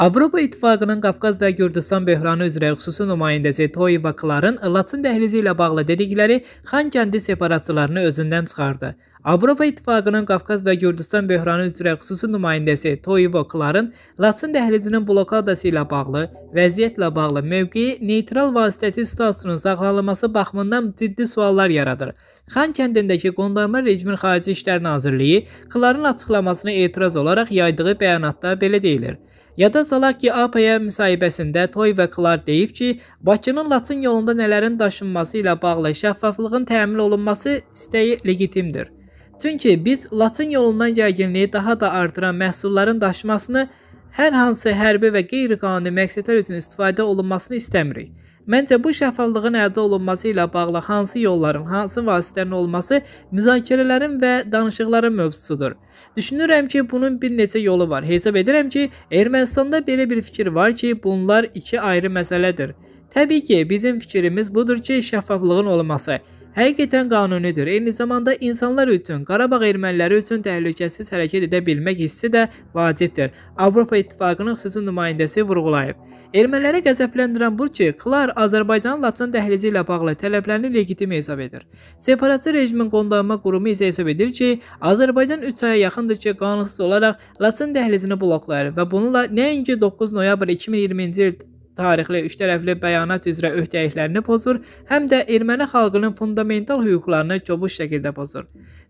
Avropa İttifaqının Qafqaz və Gürcüstan böhranı üzrə xüsusi nümayəndəsi Toyeva Klar'ın Laçın dəhlizi ilə bağlı dedikləri Xankəndi separatçılarını özündən çıxardı. Avropa İttifaqının Qafqaz və Gürcüstan böhranı üzrə xüsusi nümayəndəsi Toyeva Klar'ın Laçın dəhlizinin blokadası ilə bağlı, vəziyyətlə bağlı mövqeyi neytral vasitəçi statusunu saxlanılması baxımından ciddi suallar yaradır. Xankəndindəki qondarma rejimin Xarici İşlər Nazirliyi Klar'ın açıqlamasına etiraz olaraq yaydığı bəyanatda belə deyilir: Yada salaq ki, APA-ya müsahibəsində Toy və Klar deyib ki, Bakının Laçın yolunda nələrin daşınması ilə bağlı şəffaflığın təmin olunması istəyi legitimdir. Çünki biz Laçın yolundan yəqinliyi daha da artıran məhsulların daşımasını hər hansı hərbi və qeyri-qanuni məqsədlər üçün istifadə olunmasını istəmirik. Məncə bu şəffaflığın əldə olunması ilə bağlı hansı yolların, hansı vasitələrin olması müzakirələrin və danışıqların mövzusudur. Düşünürəm ki, bunun bir neçə yolu var. Hesab edirəm ki, Ermənistanda belə bir fikir var ki, bunlar iki ayrı məsələdir. Təbii ki, bizim fikrimiz budur ki, şəffaflığın olması həqiqətən qanunidir. Eyni zamanda insanlar üçün, Qarabağ erməniləri üçün təhlükəsiz hərəkət edə bilmək hissi də vacibdir. Avropa İttifaqının xüsusi nümayəndəsi vurğulayıb. Erməniləri qəzəbləndirən bu ki, Klar Azərbaycanın Laçın dəhlizi ilə bağlı tələblərini legitim hesab edir. Separatçı rejimin qondarma qurumu isə hesab edir ki, Azərbaycan 3 aya yaxındır ki, qanunsuz olaraq Laçın dəhlizini bloklayır və bununla nəinki 9 noyabr 2020-ci il tarixli üçtərəfli bəyanat üzrə öhdəliklərini pozur, həm də erməni xalqının fundamental hüquqlarını kobud şəkildə pozur.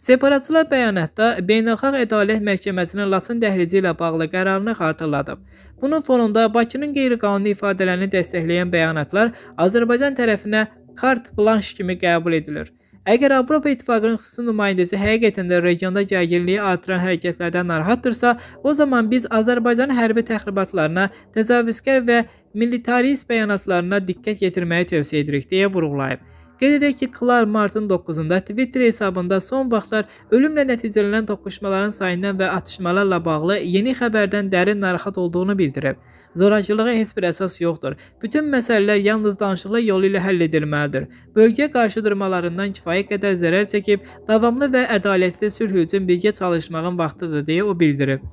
Separatçılar bəyanatda Beynəlxalq Ədalət Məhkəməsinin Laçın dəhlizi ilə bağlı qərarını xatırladıb. Bunun fonunda Bakının qeyri-qanuni ifadələrini dəstəkləyən bəyanatlar Azərbaycan tərəfinə kart blanş kimi qəbul edilir. Əgər Avropa İttifaqının xüsusi nümayəndəsi həqiqətən də regionda gərginliyi artıran hərəkətlərdən narahatdırsa, o zaman biz Azərbaycanın hərbi təxribatlarına, təcavüzkar və militarist bəyanatlarına diqqət yetirməyi tövsiyə edirik deyə vurğulayıb. Qeyd edək ki, Klar martın 9-da Twitter hesabında son vaxtlar ölümlə nəticələnən toqquşmaların sayından və atışmalarla bağlı yeni xəbərdən dərin narahat olduğunu bildirib. Zorakılığa heç bir əsas yoxdur. Bütün məsələlər yalnız danışıqla yolu ilə həll edilməlidir. Bölgə qarşıdurmalarından kifayə qədər zərər çəkib, davamlı və ədalətli sülh üçün birgə çalışmağın vaxtıdır deyə o bildirib.